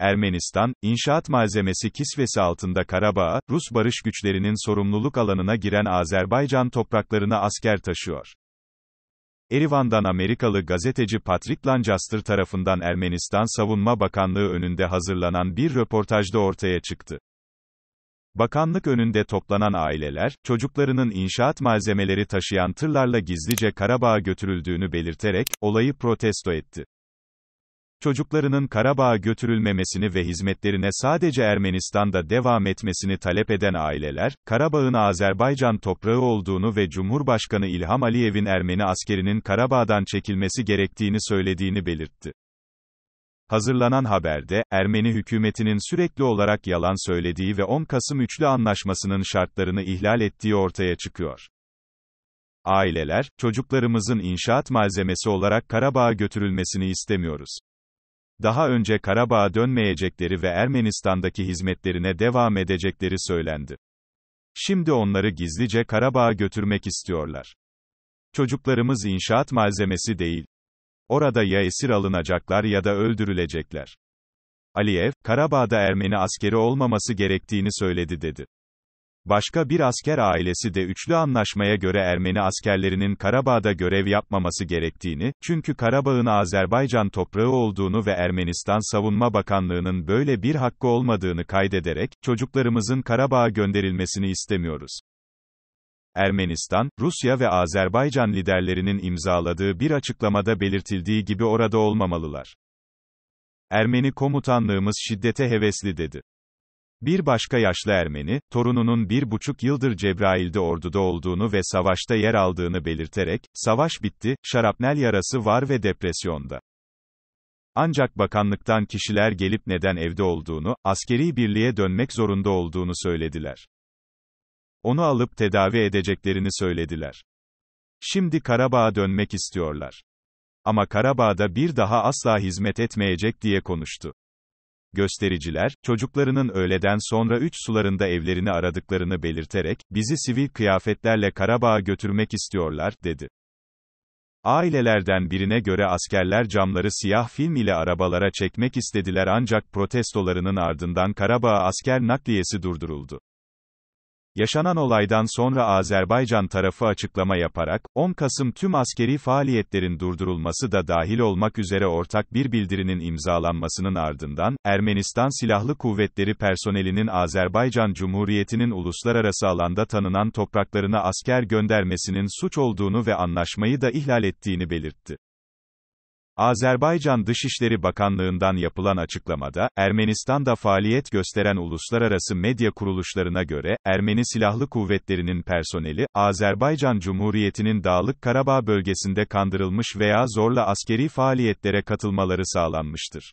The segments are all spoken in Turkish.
Ermenistan, inşaat malzemesi kisvesi altında Karabağ'a, Rus barış güçlerinin sorumluluk alanına giren Azerbaycan topraklarına asker taşıyor. Erivan'dan Amerikalı gazeteci Patrick Lancaster tarafından Ermenistan Savunma Bakanlığı önünde hazırlanan bir röportajda ortaya çıktı. Bakanlık önünde toplanan aileler, çocuklarının inşaat malzemeleri taşıyan tırlarla gizlice Karabağ'a götürüldüğünü belirterek, olayı protesto etti çocuklarının Karabağ'a götürülmemesini ve hizmetlerine sadece Ermenistan'da devam etmesini talep eden aileler, Karabağ'ın Azerbaycan toprağı olduğunu ve Cumhurbaşkanı İlham Aliyev'in Ermeni askerinin Karabağ'dan çekilmesi gerektiğini söylediğini belirtti. Hazırlanan haberde, Ermeni hükümetinin sürekli olarak yalan söylediği ve 10 Kasım Üçlü Anlaşması'nın şartlarını ihlal ettiği ortaya çıkıyor. Aileler, çocuklarımızın inşaat malzemesi olarak Karabağ'a götürülmesini istemiyoruz daha önce Karabağ'a dönmeyecekleri ve Ermenistan'daki hizmetlerine devam edecekleri söylendi. Şimdi onları gizlice Karabağ'a götürmek istiyorlar. Çocuklarımız inşaat malzemesi değil. Orada ya esir alınacaklar ya da öldürülecekler. Aliyev, Karabağ'da Ermeni askeri olmaması gerektiğini söyledi dedi. Başka bir asker ailesi de üçlü anlaşmaya göre Ermeni askerlerinin Karabağ'da görev yapmaması gerektiğini, çünkü Karabağ'ın Azerbaycan toprağı olduğunu ve Ermenistan Savunma Bakanlığı'nın böyle bir hakkı olmadığını kaydederek, çocuklarımızın Karabağ'a gönderilmesini istemiyoruz. Ermenistan, Rusya ve Azerbaycan liderlerinin imzaladığı bir açıklamada belirtildiği gibi orada olmamalılar. Ermeni komutanlığımız şiddete hevesli dedi. Bir başka yaşlı Ermeni, torununun bir buçuk yıldır Cebrail'de orduda olduğunu ve savaşta yer aldığını belirterek, savaş bitti, şarapnel yarası var ve depresyonda. Ancak bakanlıktan kişiler gelip neden evde olduğunu, askeri birliğe dönmek zorunda olduğunu söylediler. Onu alıp tedavi edeceklerini söylediler. Şimdi Karabağ'a dönmek istiyorlar. Ama Karabağ'da bir daha asla hizmet etmeyecek diye konuştu göstericiler, çocuklarının öğleden sonra üç sularında evlerini aradıklarını belirterek, bizi sivil kıyafetlerle Karabağ'a götürmek istiyorlar, dedi. Ailelerden birine göre askerler camları siyah film ile arabalara çekmek istediler ancak protestolarının ardından Karabağ asker nakliyesi durduruldu. Yaşanan olaydan sonra Azerbaycan tarafı açıklama yaparak, 10 Kasım tüm askeri faaliyetlerin durdurulması da dahil olmak üzere ortak bir bildirinin imzalanmasının ardından, Ermenistan Silahlı Kuvvetleri personelinin Azerbaycan Cumhuriyeti'nin uluslararası alanda tanınan topraklarına asker göndermesinin suç olduğunu ve anlaşmayı da ihlal ettiğini belirtti. Azerbaycan Dışişleri Bakanlığı'ndan yapılan açıklamada, Ermenistan'da faaliyet gösteren uluslararası medya kuruluşlarına göre, Ermeni Silahlı Kuvvetleri'nin personeli, Azerbaycan Cumhuriyeti'nin Dağlık Karabağ bölgesinde kandırılmış veya zorla askeri faaliyetlere katılmaları sağlanmıştır.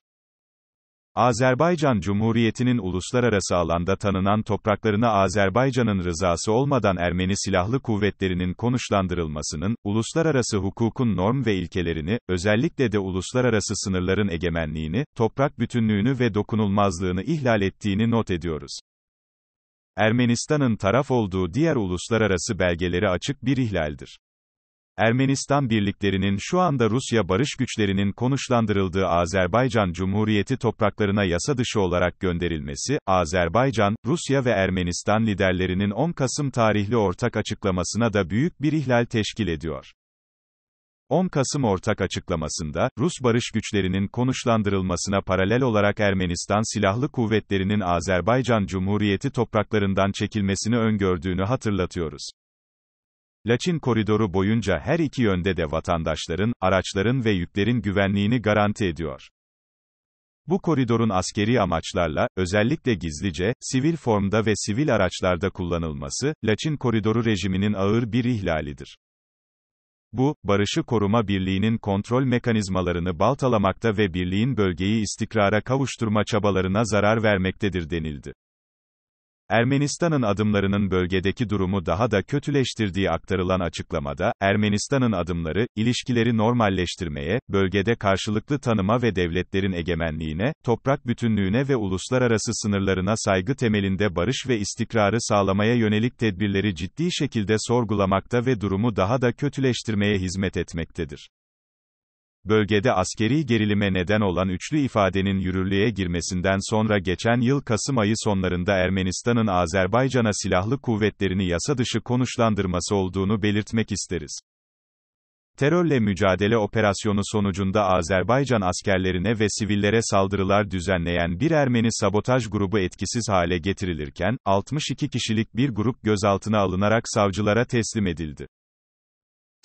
Azerbaycan Cumhuriyeti'nin uluslararası alanda tanınan topraklarına Azerbaycan'ın rızası olmadan Ermeni silahlı kuvvetlerinin konuşlandırılmasının, uluslararası hukukun norm ve ilkelerini, özellikle de uluslararası sınırların egemenliğini, toprak bütünlüğünü ve dokunulmazlığını ihlal ettiğini not ediyoruz. Ermenistan'ın taraf olduğu diğer uluslararası belgeleri açık bir ihlaldir. Ermenistan birliklerinin şu anda Rusya barış güçlerinin konuşlandırıldığı Azerbaycan Cumhuriyeti topraklarına yasa dışı olarak gönderilmesi, Azerbaycan, Rusya ve Ermenistan liderlerinin 10 Kasım tarihli ortak açıklamasına da büyük bir ihlal teşkil ediyor. 10 Kasım ortak açıklamasında, Rus barış güçlerinin konuşlandırılmasına paralel olarak Ermenistan Silahlı Kuvvetleri'nin Azerbaycan Cumhuriyeti topraklarından çekilmesini öngördüğünü hatırlatıyoruz. Laçin koridoru boyunca her iki yönde de vatandaşların, araçların ve yüklerin güvenliğini garanti ediyor. Bu koridorun askeri amaçlarla, özellikle gizlice, sivil formda ve sivil araçlarda kullanılması, Laçin koridoru rejiminin ağır bir ihlalidir. Bu, Barışı Koruma Birliği'nin kontrol mekanizmalarını baltalamakta ve birliğin bölgeyi istikrara kavuşturma çabalarına zarar vermektedir denildi. Ermenistan'ın adımlarının bölgedeki durumu daha da kötüleştirdiği aktarılan açıklamada, Ermenistan'ın adımları, ilişkileri normalleştirmeye, bölgede karşılıklı tanıma ve devletlerin egemenliğine, toprak bütünlüğüne ve uluslararası sınırlarına saygı temelinde barış ve istikrarı sağlamaya yönelik tedbirleri ciddi şekilde sorgulamakta ve durumu daha da kötüleştirmeye hizmet etmektedir bölgede askeri gerilime neden olan üçlü ifadenin yürürlüğe girmesinden sonra geçen yıl Kasım ayı sonlarında Ermenistan'ın Azerbaycan'a silahlı kuvvetlerini yasa dışı konuşlandırması olduğunu belirtmek isteriz. Terörle mücadele operasyonu sonucunda Azerbaycan askerlerine ve sivillere saldırılar düzenleyen bir Ermeni sabotaj grubu etkisiz hale getirilirken, 62 kişilik bir grup gözaltına alınarak savcılara teslim edildi.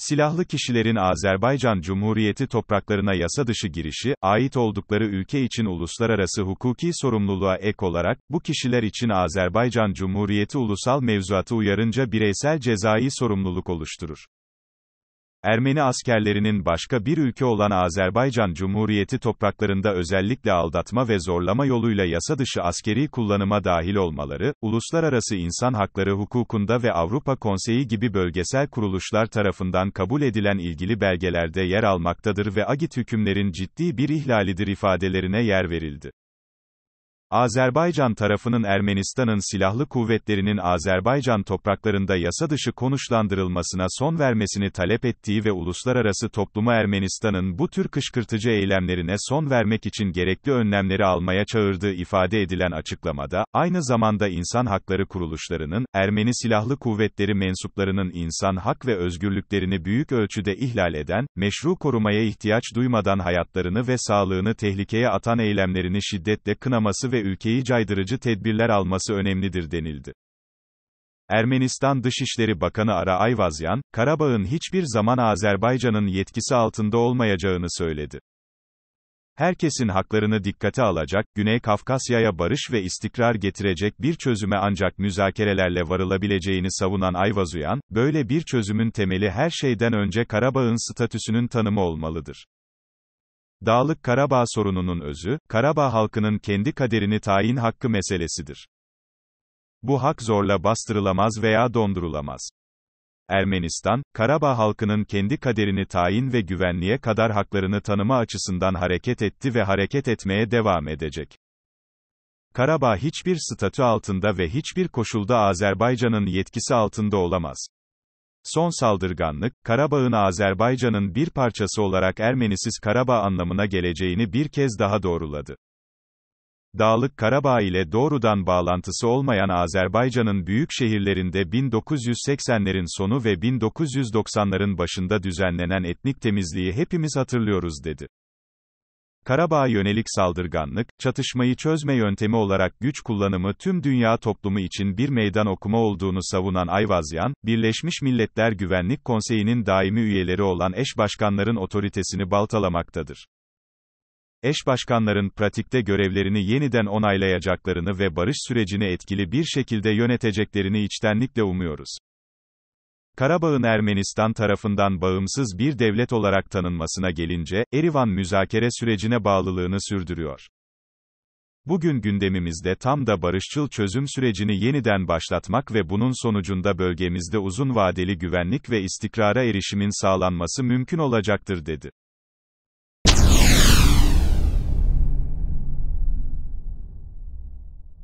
Silahlı kişilerin Azerbaycan Cumhuriyeti topraklarına yasa dışı girişi, ait oldukları ülke için uluslararası hukuki sorumluluğa ek olarak, bu kişiler için Azerbaycan Cumhuriyeti ulusal mevzuatı uyarınca bireysel cezai sorumluluk oluşturur. Ermeni askerlerinin başka bir ülke olan Azerbaycan Cumhuriyeti topraklarında özellikle aldatma ve zorlama yoluyla yasa dışı askeri kullanıma dahil olmaları, uluslararası insan hakları hukukunda ve Avrupa Konseyi gibi bölgesel kuruluşlar tarafından kabul edilen ilgili belgelerde yer almaktadır ve agit hükümlerin ciddi bir ihlalidir ifadelerine yer verildi. Azerbaycan tarafının Ermenistan'ın silahlı kuvvetlerinin Azerbaycan topraklarında yasa dışı konuşlandırılmasına son vermesini talep ettiği ve uluslararası topluma Ermenistan'ın bu tür kışkırtıcı eylemlerine son vermek için gerekli önlemleri almaya çağırdığı ifade edilen açıklamada, aynı zamanda insan hakları kuruluşlarının, Ermeni silahlı kuvvetleri mensuplarının insan hak ve özgürlüklerini büyük ölçüde ihlal eden, meşru korumaya ihtiyaç duymadan hayatlarını ve sağlığını tehlikeye atan eylemlerini şiddetle kınaması ve ve ülkeyi caydırıcı tedbirler alması önemlidir denildi. Ermenistan Dışişleri Bakanı Ara Ayvazyan, Karabağ'ın hiçbir zaman Azerbaycan'ın yetkisi altında olmayacağını söyledi. Herkesin haklarını dikkate alacak, Güney Kafkasya'ya barış ve istikrar getirecek bir çözüme ancak müzakerelerle varılabileceğini savunan Ayvazuyan, böyle bir çözümün temeli her şeyden önce Karabağ'ın statüsünün tanımı olmalıdır. Dağlık Karabağ sorununun özü, Karabağ halkının kendi kaderini tayin hakkı meselesidir. Bu hak zorla bastırılamaz veya dondurulamaz. Ermenistan, Karabağ halkının kendi kaderini tayin ve güvenliğe kadar haklarını tanıma açısından hareket etti ve hareket etmeye devam edecek. Karabağ hiçbir statü altında ve hiçbir koşulda Azerbaycan'ın yetkisi altında olamaz son saldırganlık, Karabağ'ın Azerbaycan'ın bir parçası olarak Ermenisiz Karabağ anlamına geleceğini bir kez daha doğruladı. Dağlık Karabağ ile doğrudan bağlantısı olmayan Azerbaycan'ın büyük şehirlerinde 1980'lerin sonu ve 1990'ların başında düzenlenen etnik temizliği hepimiz hatırlıyoruz dedi. Karabağ'a yönelik saldırganlık, çatışmayı çözme yöntemi olarak güç kullanımı tüm dünya toplumu için bir meydan okuma olduğunu savunan Ayvazyan, Birleşmiş Milletler Güvenlik Konseyi'nin daimi üyeleri olan eş başkanların otoritesini baltalamaktadır eş başkanların pratikte görevlerini yeniden onaylayacaklarını ve barış sürecini etkili bir şekilde yöneteceklerini içtenlikle umuyoruz. Karabağ'ın Ermenistan tarafından bağımsız bir devlet olarak tanınmasına gelince, Erivan müzakere sürecine bağlılığını sürdürüyor. Bugün gündemimizde tam da barışçıl çözüm sürecini yeniden başlatmak ve bunun sonucunda bölgemizde uzun vadeli güvenlik ve istikrara erişimin sağlanması mümkün olacaktır dedi.